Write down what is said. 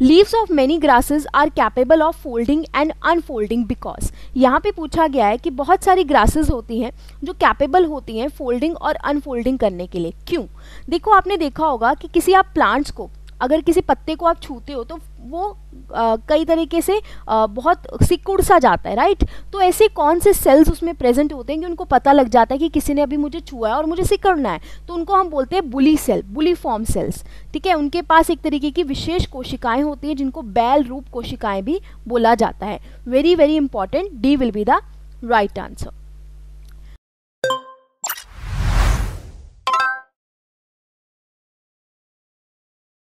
leaves of many grasses are capable of folding and unfolding because यहाँ पे पूछा गया है कि बहुत सारी ग्रासेस होती हैं जो कैपेबल होती हैं फोल्डिंग और अनफोल्डिंग करने के लिए क्यों देखो आपने देखा होगा कि किसी आप प्लांट्स को अगर किसी पत्ते को आप छूते हो तो वो कई तरीके से बहुत सिकुड़ सा जाता है राइट तो ऐसे कौन से सेल्स उसमें प्रेजेंट होते हैं कि उनको पता लग जाता है कि किसी ने अभी मुझे छुआ है और मुझे सिकड़ना है तो उनको हम बोलते हैं bully cell bully form cells ठीक है उनके पास एक तरीके की विशेष कोशिकाएं होती हैं जिनको बैल रूप कोशिकाएं भी बोला जाता है very very important D will be the right answer